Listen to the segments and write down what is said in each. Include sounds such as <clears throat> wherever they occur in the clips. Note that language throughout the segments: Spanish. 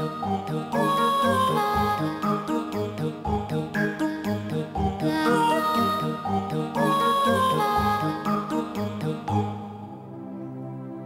Don't, do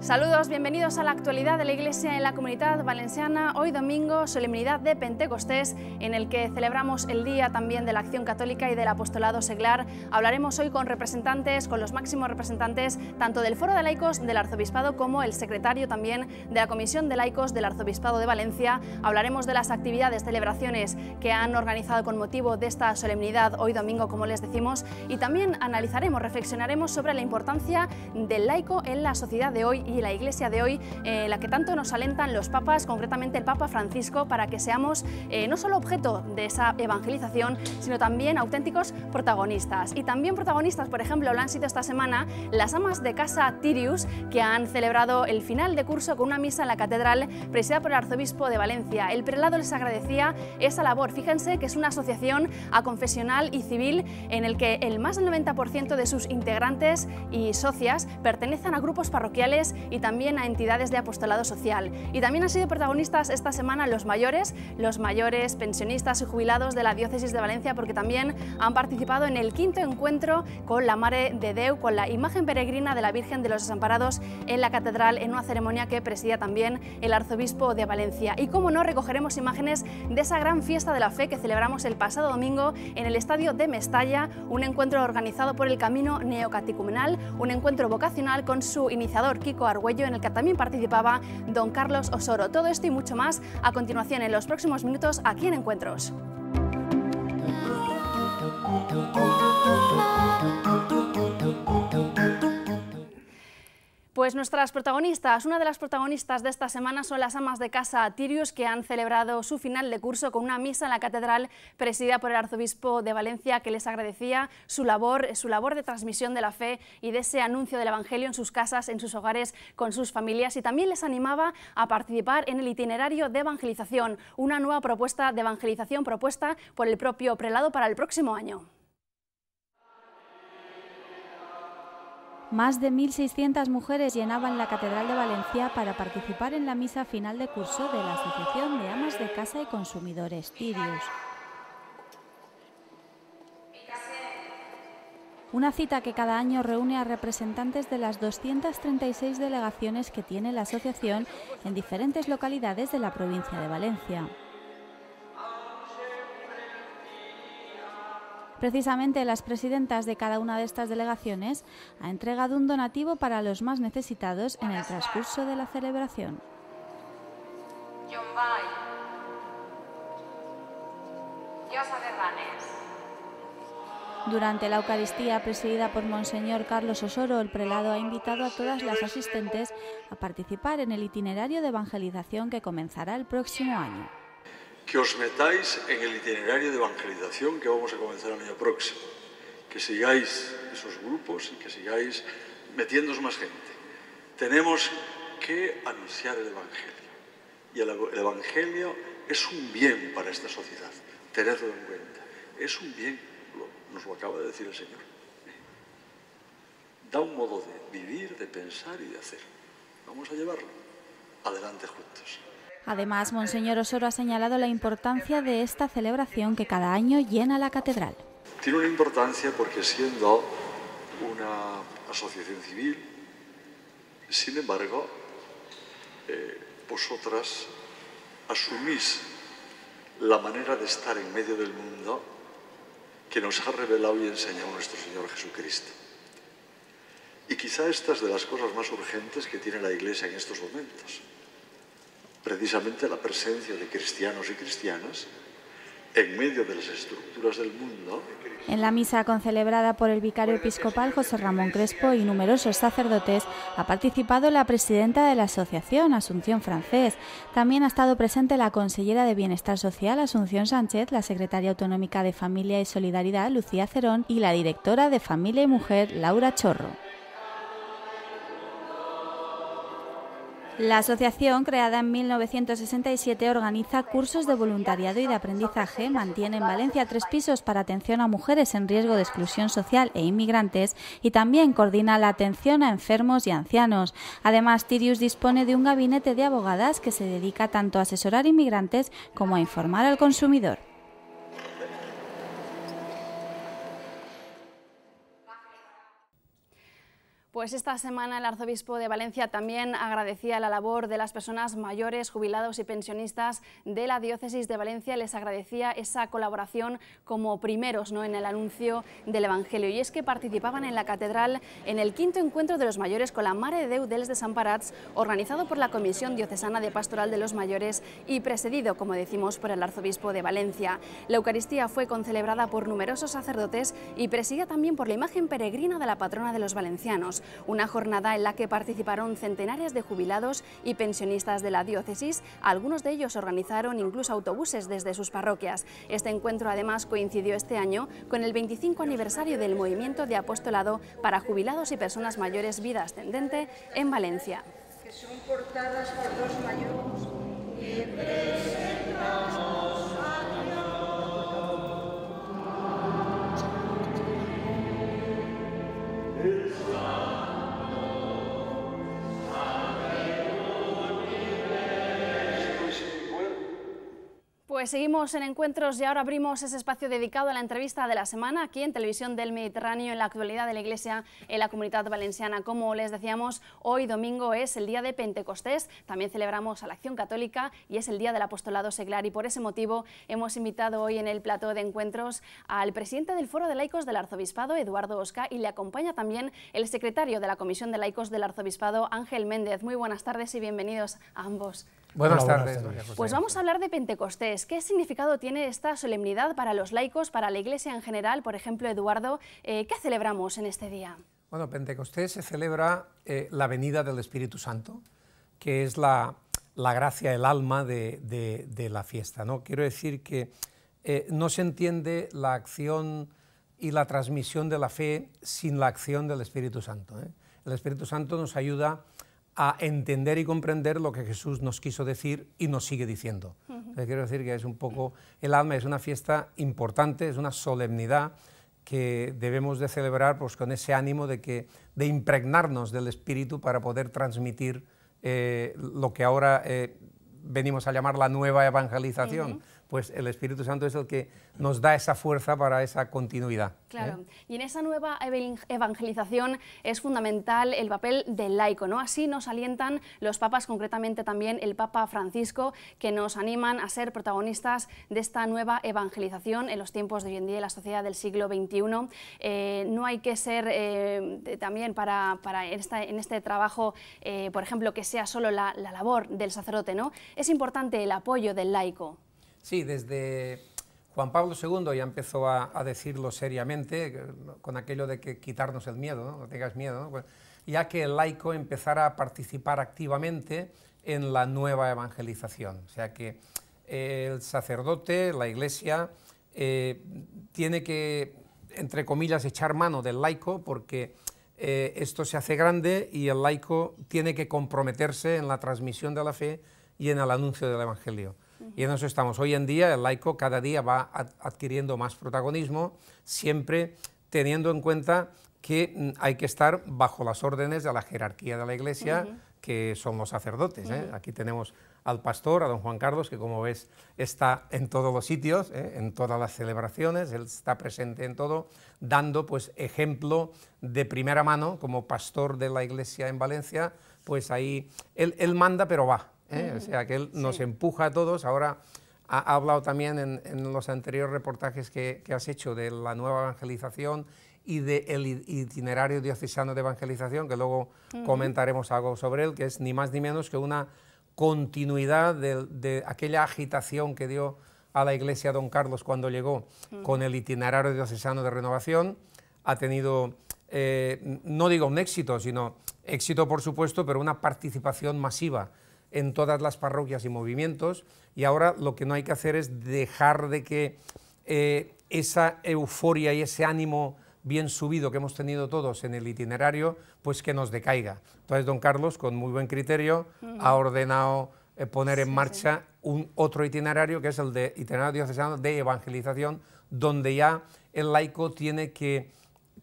Saludos, bienvenidos a la actualidad de la Iglesia en la Comunidad Valenciana. Hoy domingo, solemnidad de Pentecostés, en el que celebramos el Día también de la Acción Católica y del Apostolado Seglar. Hablaremos hoy con representantes, con los máximos representantes, tanto del Foro de Laicos del Arzobispado como el secretario también de la Comisión de Laicos del Arzobispado de Valencia. Hablaremos de las actividades, celebraciones que han organizado con motivo de esta solemnidad hoy domingo, como les decimos, y también analizaremos, reflexionaremos sobre la importancia del laico en la sociedad de hoy y la Iglesia de hoy, eh, la que tanto nos alentan los papas, concretamente el Papa Francisco, para que seamos eh, no solo objeto de esa evangelización, sino también auténticos protagonistas. Y también protagonistas, por ejemplo, lo han sido esta semana las amas de casa Tirius, que han celebrado el final de curso con una misa en la catedral presidida por el arzobispo de Valencia. El prelado les agradecía esa labor. Fíjense que es una asociación a confesional y civil en el que el más del 90% de sus integrantes y socias pertenecen a grupos parroquiales y también a entidades de apostolado social. Y también han sido protagonistas esta semana los mayores, los mayores pensionistas y jubilados de la Diócesis de Valencia, porque también han participado en el quinto encuentro con la Mare de Deu, con la imagen peregrina de la Virgen de los Desamparados en la Catedral, en una ceremonia que presidía también el Arzobispo de Valencia. Y cómo no, recogeremos imágenes de esa gran fiesta de la fe que celebramos el pasado domingo en el Estadio de Mestalla, un encuentro organizado por el Camino Neocaticumenal... un encuentro vocacional con su iniciador Kiko Argüello, en el que también participaba don Carlos Osoro. Todo esto y mucho más a continuación en los próximos minutos aquí en Encuentros. Pues nuestras protagonistas, una de las protagonistas de esta semana son las amas de casa Tirius que han celebrado su final de curso con una misa en la catedral presidida por el arzobispo de Valencia que les agradecía su labor, su labor de transmisión de la fe y de ese anuncio del evangelio en sus casas, en sus hogares, con sus familias y también les animaba a participar en el itinerario de evangelización, una nueva propuesta de evangelización propuesta por el propio prelado para el próximo año. Más de 1.600 mujeres llenaban la Catedral de Valencia para participar en la misa final de curso de la Asociación de Amas de Casa y Consumidores, TIRIUS. Una cita que cada año reúne a representantes de las 236 delegaciones que tiene la asociación en diferentes localidades de la provincia de Valencia. Precisamente las presidentas de cada una de estas delegaciones ha entregado un donativo para los más necesitados en el transcurso de la celebración. Durante la Eucaristía presidida por Monseñor Carlos Osoro, el prelado ha invitado a todas las asistentes a participar en el itinerario de evangelización que comenzará el próximo año que os metáis en el itinerario de evangelización que vamos a comenzar el año próximo, que sigáis esos grupos y que sigáis metiendo más gente. Tenemos que anunciar el Evangelio. Y el, Evangelio es un bien para esta sociedad, tenedlo en cuenta. Es un bien, nos lo acaba de decir el Señor. Da un modo de vivir, de pensar y de hacer. Vamos a llevarlo adelante juntos. Además, Monseñor Osoro ha señalado la importancia de esta celebración que cada año llena la catedral. Tiene una importancia porque siendo una asociación civil, sin embargo, eh, vosotras asumís la manera de estar en medio del mundo que nos ha revelado y enseñado nuestro Señor Jesucristo. Y quizá estas de las cosas más urgentes que tiene la Iglesia en estos momentos precisamente la presencia de cristianos y cristianas en medio de las estructuras del mundo. En la misa concelebrada por el vicario episcopal José Ramón Crespo y numerosos sacerdotes, ha participado la presidenta de la asociación, Asunción Francés. También ha estado presente la consellera de Bienestar Social, Asunción Sánchez, la secretaria autonómica de Familia y Solidaridad, Lucía Cerón, y la directora de Familia y Mujer, Laura Chorro. La asociación, creada en 1967, organiza cursos de voluntariado y de aprendizaje, mantiene en Valencia tres pisos para atención a mujeres en riesgo de exclusión social e inmigrantes y también coordina la atención a enfermos y ancianos. Además, Tirius dispone de un gabinete de abogadas que se dedica tanto a asesorar inmigrantes como a informar al consumidor. Pues esta semana el arzobispo de Valencia también agradecía la labor de las personas mayores, jubilados y pensionistas de la diócesis de Valencia. Les agradecía esa colaboración como primeros en el anuncio del Evangelio. Y es que participaban en la catedral en el quinto encuentro de los mayores con la Mare de de San Desamparats, organizado por la Comisión Diocesana de Pastoral de los Mayores y presidido, como decimos, por el arzobispo de Valencia. La Eucaristía fue concelebrada por numerosos sacerdotes y presidida también por la imagen peregrina de la patrona de los valencianos una jornada en la que participaron centenares de jubilados y pensionistas de la diócesis, algunos de ellos organizaron incluso autobuses desde sus parroquias. Este encuentro además coincidió este año con el 25 aniversario del movimiento de apostolado para jubilados y personas mayores vida ascendente en Valencia. Pues seguimos en encuentros y ahora abrimos ese espacio dedicado a la entrevista de la semana aquí en Televisión del Mediterráneo en la actualidad de la Iglesia en la Comunidad Valenciana. Como les decíamos, hoy domingo es el día de Pentecostés, también celebramos a la Acción Católica y es el día del apostolado seglar y por ese motivo hemos invitado hoy en el plató de encuentros al presidente del Foro de Laicos del Arzobispado, Eduardo Osca, y le acompaña también el secretario de la Comisión de Laicos del Arzobispado, Ángel Méndez. Muy buenas tardes y bienvenidos a ambos. Buenas, tardes, Pues vamos a hablar de Pentecostés. ¿Qué significado tiene esta solemnidad para los laicos, para la Iglesia en general? Por ejemplo, Eduardo, eh, ¿qué celebramos en este día? Bueno, Pentecostés se celebra eh, la venida del Espíritu Santo, que es la, gracia, el alma de, la fiesta. ¿no? Quiero decir que eh, no se entiende la acción y la transmisión de la fe sin la acción del Espíritu Santo. El Espíritu Santo nos ayuda a entender y comprender lo que Jesús nos quiso decir y nos sigue diciendo. quiero decir que es un poco el alma, es una fiesta importante, es una solemnidad que debemos de celebrar pues, con ese ánimo de, que, de impregnarnos del Espíritu para poder transmitir eh, lo que ahora eh, venimos a llamar la nueva evangelización pues el Espíritu Santo es el que nos da esa fuerza para esa continuidad. ¿eh? Claro, y en esa nueva evangelización es fundamental el papel del laico, ¿no? Así nos alientan los papas, concretamente también el Papa Francisco, que nos animan a ser protagonistas de esta nueva evangelización en los tiempos de hoy en día, de la sociedad del siglo XXI. Eh, no hay que ser eh, también para, en este trabajo, por ejemplo, que sea solo la, la labor del sacerdote, ¿no? Es importante el apoyo del laico. Sí, desde Juan Pablo II ya empezó a, decirlo seriamente, eh, con aquello de que quitarnos el miedo, no, tengas miedo, ya que el laico empezara a participar activamente en la nueva evangelización. O sea que eh, el sacerdote, la iglesia, eh, tiene que, entre comillas, echar mano del laico porque esto se hace grande y el laico tiene que comprometerse en la transmisión de la fe y en el anuncio del Evangelio. Y en eso estamos. Hoy en día el laico cada día va adquiriendo más protagonismo, siempre teniendo en cuenta que mm, hay que estar bajo las órdenes de la jerarquía de la Iglesia, que son los sacerdotes. ¿eh? Aquí tenemos al pastor, a don Juan Carlos, que como ves está en todos los sitios, ¿eh? en todas las celebraciones, él está presente en todo, dando pues ejemplo de primera mano como pastor de la iglesia en Valencia, pues ahí él, él manda pero va, ¿eh? o sea que él nos empuja a todos. Ahora ha hablado también en, los anteriores reportajes que, has hecho de la nueva evangelización y del itinerario diocesano de evangelización, que luego comentaremos algo sobre él, que es ni más ni menos que una continuidad de, aquella agitación que dio a la iglesia don Carlos cuando llegó con el itinerario diocesano de renovación. Ha tenido, eh, no digo un éxito, sino éxito por supuesto, pero una participación masiva en todas las parroquias y movimientos y ahora lo que no hay que hacer es dejar de que eh, esa euforia y ese ánimo bien subido que hemos tenido todos en el itinerario, pues que nos decaiga. Entonces, don Carlos, con muy buen criterio, ha mm. ordenado eh, poner en marcha un otro itinerario, que es el de itinerario diocesano de evangelización, donde ya el laico tiene que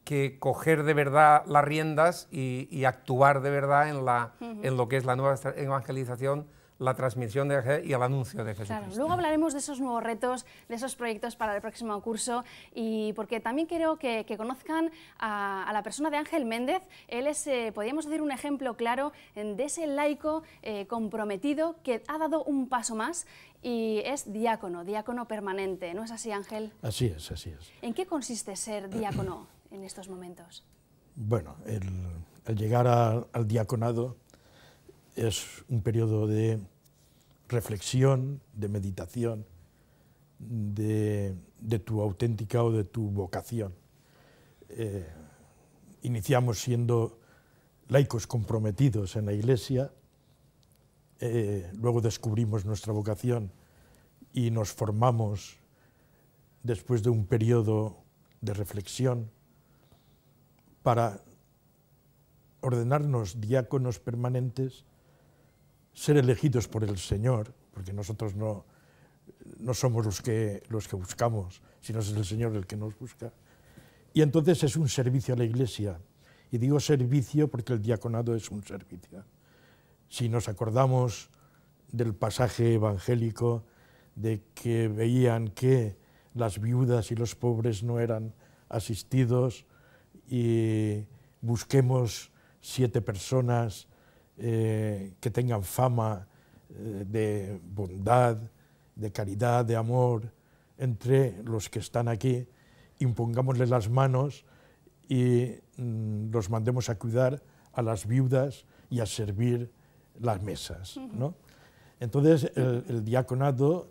que coger de verdad las riendas y, actuar de verdad en, lo que es la nueva evangelización la transmisión de y el anuncio de Jesús. luego hablaremos de esos nuevos retos, de esos proyectos para el próximo curso y porque también quiero que, conozcan a, la persona de Ángel Méndez. Él es, eh, podríamos decir, un ejemplo claro eh, de ese laico eh, comprometido que ha dado un paso más y es diácono, diácono permanente. ¿No es así, Ángel? Así es, así es. ¿En qué consiste ser diácono? <clears throat> en estos momentos? Bueno, el, llegar al diaconado es un periodo de reflexión, de meditación, de, tu auténtica o de tu vocación. Eh, iniciamos siendo laicos comprometidos en la Iglesia, eh, luego descubrimos nuestra vocación y nos formamos después de un periodo de reflexión, para ordenarnos diáconos permanentes, ser elegidos por el Señor, porque nosotros no, no somos los que, los que buscamos, sino es el Señor el que nos busca. Y entonces es un servicio a la Iglesia. Y digo servicio porque el diaconado es un servicio. Si nos acordamos del pasaje evangélico de que veían que las viudas y los pobres no eran asistidos, y busquemos siete personas eh, que tengan fama eh, de bondad, de caridad, de amor entre los que están aquí, impongámosles las manos y mm, los mandemos a cuidar a las viudas y a servir las mesas. ¿no? Entonces el, el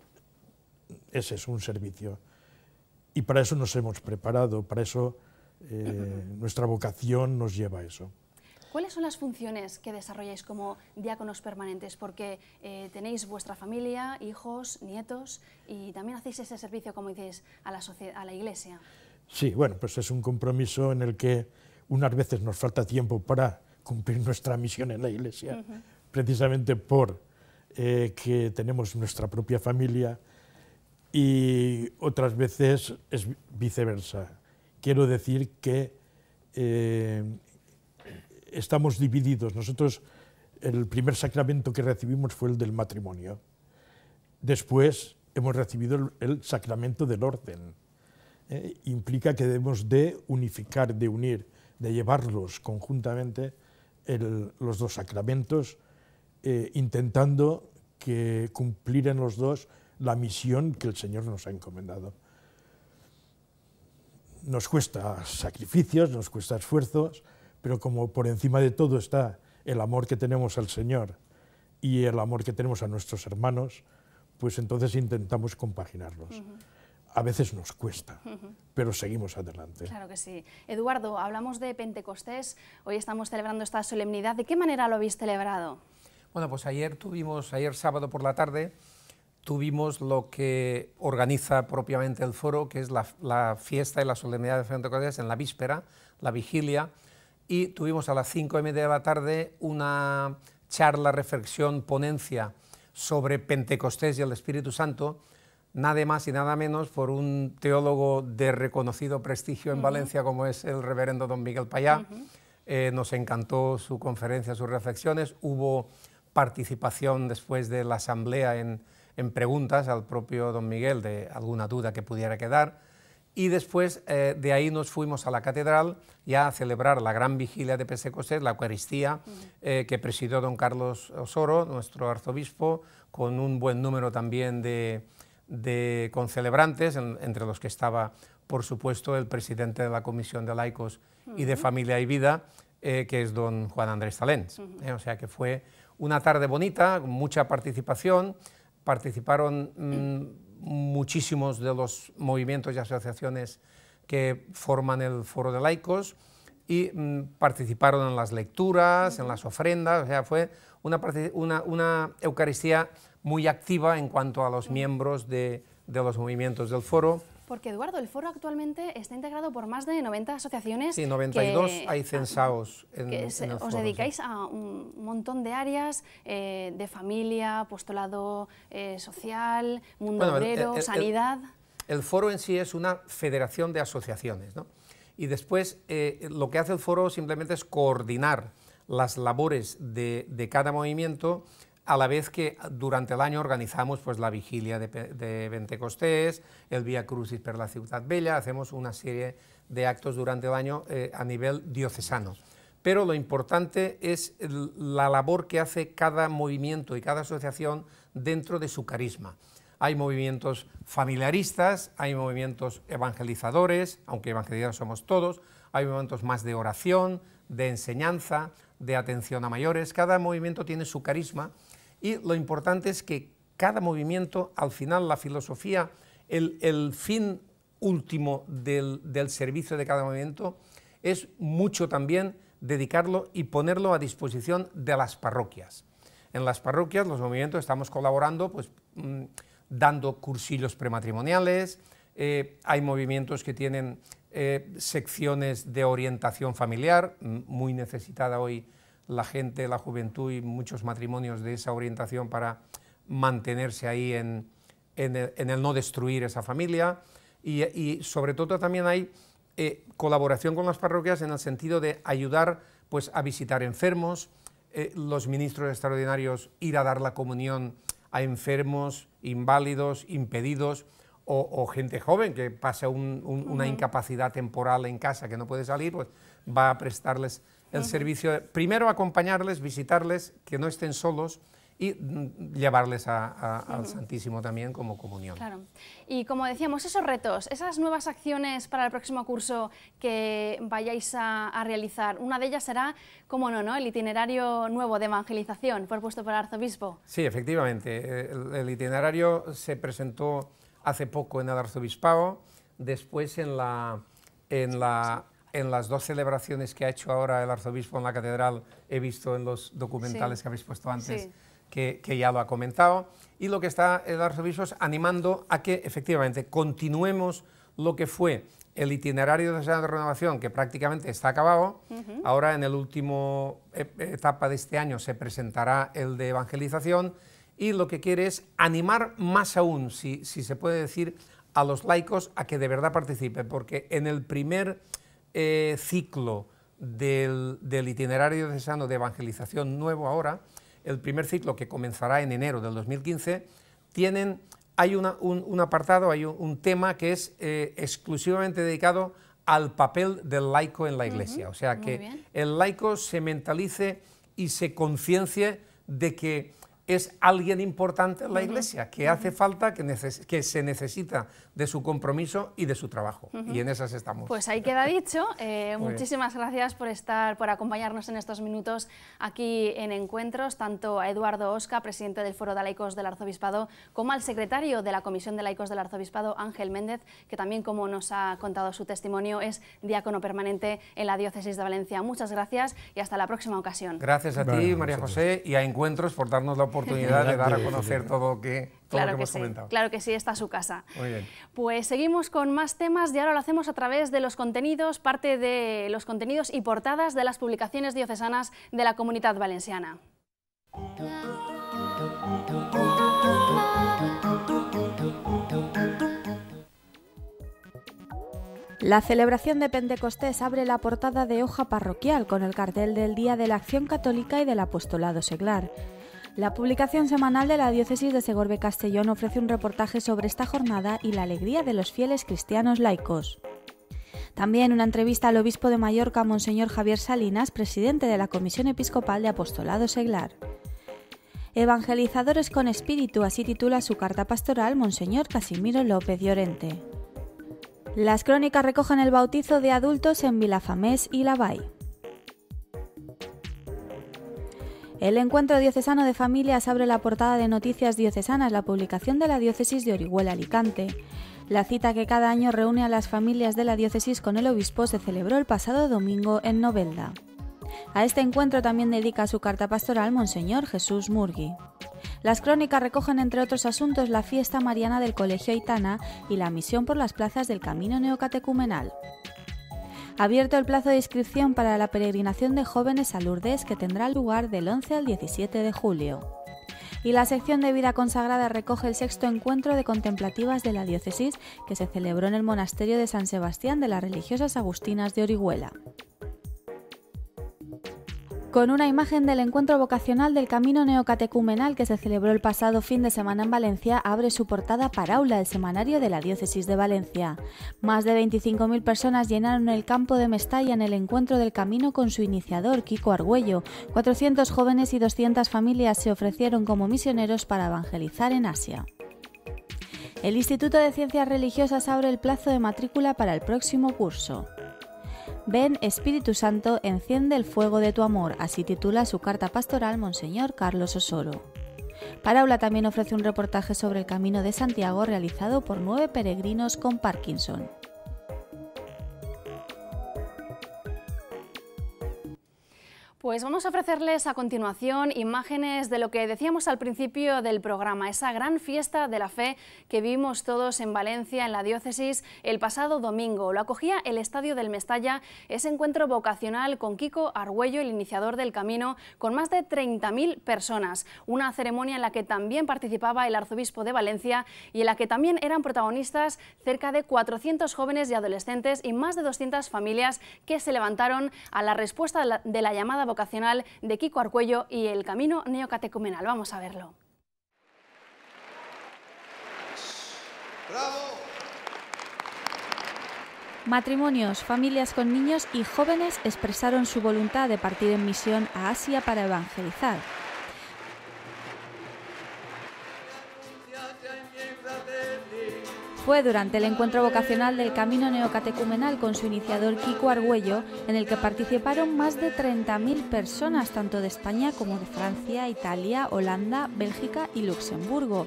ese es un servicio. Y para eso nos hemos preparado, para eso eh, nuestra vocación nos lleva a eso. ¿Cuáles son las funciones que desarrolláis como diáconos permanentes? Porque eh, tenéis vuestra familia, hijos, nietos y también hacéis ese servicio, como dices, a la, iglesia. Sí, bueno, pues es un compromiso en el que unas veces nos falta tiempo para cumplir nuestra misión en la iglesia, precisamente por eh, que tenemos nuestra propia familia y otras veces es viceversa quiero decir que eh, estamos divididos. Nosotros el primer sacramento que recibimos fue el del matrimonio. Después hemos recibido el, sacramento del orden. ¿eh? implica que debemos de unificar, de unir, de llevarlos conjuntamente los dos sacramentos, eh, intentando que en los dos la misión que el Señor nos ha encomendado nos cuesta sacrificios, nos cuesta esfuerzos, pero como por encima de todo está el amor que tenemos al Señor y el amor que tenemos a nuestros hermanos, pues entonces intentamos compaginarlos. A veces nos cuesta, pero seguimos adelante. Claro que sí. Eduardo, hablamos de Pentecostés, hoy estamos celebrando esta solemnidad. ¿De qué manera lo habéis celebrado? Bueno, pues ayer tuvimos, ayer sábado por la tarde, tuvimos lo que organiza propiamente el foro, que es la, fiesta y la solemnidad de Pentecostés en la víspera, la vigilia, y tuvimos a las cinco y media de la tarde una charla, reflexión, ponencia sobre Pentecostés y el Espíritu Santo, nada más y nada menos por un teólogo de reconocido prestigio en Valencia como es el reverendo don Miguel Payá. Eh, nos encantó su conferencia, sus reflexiones. Hubo participación después de la asamblea en, en preguntas al propio don Miguel de alguna duda que pudiera quedar. Y después eh, de ahí nos fuimos a la catedral ya a celebrar la gran vigilia de Pesecosés, la Eucaristía, eh, que presidió don Carlos Osoro, nuestro arzobispo, con un buen número también de, de concelebrantes, entre los que estaba, por supuesto, el presidente de la Comisión de Laicos y de Familia y Vida, eh, que es don Juan Andrés Talens. o sea que fue una tarde bonita, con mucha participación participaron mm, muchísimos de los movimientos y asociaciones que forman el Foro de Laicos y mm, participaron en las lecturas, en las ofrendas, o sea, fue una, Eucaristía muy activa en cuanto a los miembros de los movimientos del Foro. Porque, Eduardo, el foro actualmente está integrado por más de 90 asociaciones. Sí, 92 hay censados en, el foro, Os dedicáis a un montón de áreas eh, de familia, postulado eh, social, mundo sanidad... El, foro en sí es una federación de asociaciones, Y después eh, lo que hace el foro simplemente es coordinar las labores de cada movimiento a la vez que durante el año organizamos pues, la vigilia de, Pentecostés, el Via Crucis per la Ciudad Bella, hacemos una serie de actos durante el año eh, a nivel diocesano. Pero lo importante es la labor que hace cada movimiento y cada asociación dentro de su carisma hay movimientos familiaristas, hay movimientos evangelizadores, aunque evangelizadores somos todos, hay movimientos más de oración, de enseñanza, de atención a mayores, cada movimiento tiene su carisma y lo importante es que cada movimiento, al final la filosofía, el, fin último del, servicio de cada movimiento es mucho también dedicarlo y ponerlo a disposición de las parroquias. En las parroquias, los movimientos, estamos colaborando, pues mm, dando cursillos prematrimoniales, eh, hay movimientos que tienen eh, secciones de orientación familiar, mm, muy necesitada hoy la gente, la juventud y muchos matrimonios de esa orientación para mantenerse ahí en, el, no destruir esa familia. Y, sobre todo también hay eh, colaboración con las parroquias en el sentido de ayudar pues, a visitar enfermos, eh, los ministros extraordinarios ir a dar la comunión a enfermos, inválidos, impedidos o, gente joven que pasa una incapacidad temporal en casa que no puede salir, pues va a prestarles el servicio, primero acompañarles, visitarles, que no estén solos y mm, llevarles al Santísimo también como comunión. Claro. Y como decíamos, esos retos, esas nuevas acciones para el próximo curso que vayáis a, realizar, una de ellas será, como no, no, el itinerario nuevo de evangelización propuesto por el arzobispo. Sí, efectivamente. El, itinerario se presentó hace poco en el arzobispado, después en la, en la en las dos celebraciones que ha hecho ahora el arzobispo en la catedral, he visto en los documentales que habéis puesto antes, que, ya lo ha comentado, y lo que está el arzobispo es animando a que efectivamente continuemos lo que fue el itinerario de de renovación, que prácticamente está acabado. Ahora en la última e, etapa de este año se presentará el de evangelización y lo que quiere es animar más aún, si, si se puede decir, a los laicos a que de verdad participen, porque en el primer eh, ciclo del, del itinerario sano de evangelización nuevo ahora, el primer ciclo que comenzará en enero del 2015, tienen, hay un, apartado, hay un, tema que es eh, exclusivamente dedicado al papel del laico en la iglesia. O sea, que el laico se mentalice y se conciencie de que es alguien importante en la iglesia, que hace falta, que, se necesita de su compromiso y de su trabajo. Y en esas estamos. Pues ahí queda dicho. Eh, muchísimas gracias por estar, por acompañarnos en estos minutos aquí en Encuentros, tanto a Eduardo Osca, presidente del Foro de Laicos del Arzobispado, como al secretario de la Comisión de Laicos del Arzobispado, Ángel Méndez, que también, como nos ha contado su testimonio, es diácono permanente en la Diócesis de Valencia. Muchas gracias y hasta la próxima ocasión. Gracias a ti, María José, y a Encuentros por darnos la oportunidad oportunidad de dar a conocer todo lo que, hemos comentado. Claro que sí, está su casa. Muy bien. Pues seguimos con más temas y ahora lo hacemos a través de los contenidos, parte de los contenidos y portadas de las publicaciones diocesanas de la Comunidad Valenciana. La celebración de Pentecostés abre la portada de hoja parroquial con el cartel del Día de la Acción Católica y del Apostolado Seglar. La publicación semanal de la Diócesis de Segorbe-Castellón ofrece un reportaje sobre esta jornada y la alegría de los fieles cristianos laicos. También una entrevista al obispo de Mallorca, Monseñor Javier Salinas, presidente de la Comisión Episcopal de Apostolado Seglar. Evangelizadores con espíritu, así titula su carta pastoral Monseñor Casimiro López Llorente. Las crónicas recogen el bautizo de adultos en Vilafamés y Lavay. El Encuentro Diocesano de Familias abre la portada de Noticias Diocesanas, la publicación de la Diócesis de Orihuela Alicante. La cita que cada año reúne a las familias de la diócesis con el obispo se celebró el pasado domingo en Novelda. A este encuentro también dedica su carta pastoral Monseñor Jesús Murgui. Las crónicas recogen, entre otros asuntos, la fiesta mariana del Colegio Aitana y la misión por las plazas del Camino Neocatecumenal abierto el plazo de inscripción para la peregrinación de jóvenes a Lourdes que tendrá lugar del 11 al 17 de julio. Y la sección de vida consagrada recoge el sexto encuentro de contemplativas de la diócesis que se celebró en el monasterio de San Sebastián de las religiosas agustinas de Orihuela con una imagen del encuentro vocacional del Camino Neocatecumenal que se celebró el pasado fin de semana en Valencia, abre su portada para aula el semanario de la Diócesis de Valencia. Más de 25.000 personas llenaron el campo de Mestalla en el encuentro del Camino con su iniciador, Kiko Argüello. 400 jóvenes y 200 familias se ofrecieron como misioneros para evangelizar en Asia. El Instituto de Ciencias Religiosas abre el plazo de matrícula para el próximo curso. Ven Espíritu Santo, enciende el fuego de tu amor, así titula su carta pastoral Monseñor Carlos Osoro. Paráula también ofrece un reportaje sobre el Camino de Santiago realizado por nueve peregrinos con Parkinson. Pues vamos a ofrecerles a continuación imágenes de lo que decíamos al principio del programa, esa gran fiesta de la fe que vimos todos en Valencia, en la diócesis, el pasado domingo. Lo acogía el Estadio del Mestalla, ese encuentro vocacional con Kiko Argüello, el iniciador del camino, con más de 30.000 personas. Una ceremonia en la que también participaba el arzobispo de Valencia y en la que también eran protagonistas cerca de 400 jóvenes y adolescentes y más de 200 familias que se levantaron a la respuesta de la llamada vocacional de Kiko Arcuello y el camino neocatecumenal. Vamos a verlo. Matrimonios, familias con niños y jóvenes expresaron su voluntad de partir en misión a Asia para evangelizar. Fue durante el encuentro vocacional del Camino Neocatecumenal con su iniciador Kiko Argüello, en el que participaron más de 30.000 personas, tanto de España como de Francia, Italia, Holanda, Bélgica y Luxemburgo.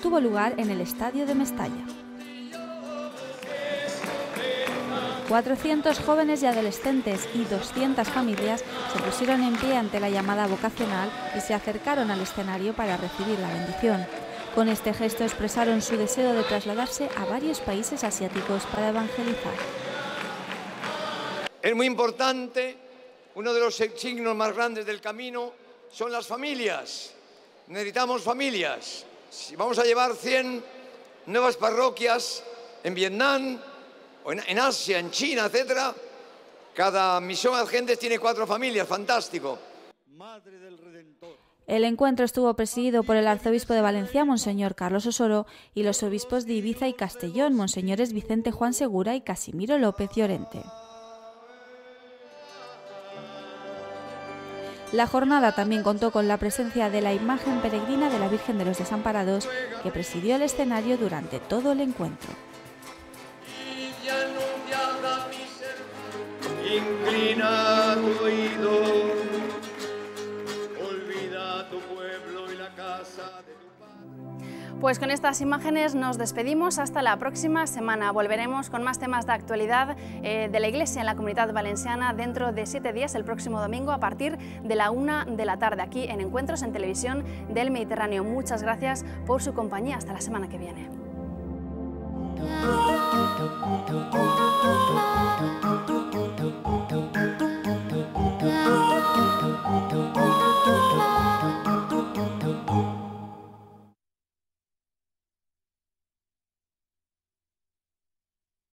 Tuvo lugar en el Estadio de Mestalla. 400 jóvenes y adolescentes y 200 familias se pusieron en pie ante la llamada vocacional y se acercaron al escenario para recibir la bendición. Con este gesto expresaron su deseo de trasladarse a varios países asiáticos para evangelizar. Es muy importante, uno de los signos más grandes del camino son las familias. Necesitamos familias. Si vamos a llevar 100 nuevas parroquias en Vietnam, o en, Asia, en China, etc., cada misión Agentes tiene cuatro familias, fantástico. Madre del Redentor. El encuentro estuvo presidido por el arzobispo de Valencia, Monseñor Carlos Osoro, y los obispos de Ibiza y Castellón, Monseñores Vicente Juan Segura y Casimiro López Llorente. La jornada también contó con la presencia de la imagen peregrina de la Virgen de los Desamparados, que presidió el escenario durante todo el encuentro. Pues con estas imágenes nos despedimos hasta la próxima semana. Volveremos con más temas de actualidad eh, de la Iglesia en la Comunidad Valenciana dentro de siete días, el próximo domingo, a partir de la una de la tarde, aquí en Encuentros en Televisión del Mediterráneo. Muchas gracias por su compañía. Hasta la semana que viene.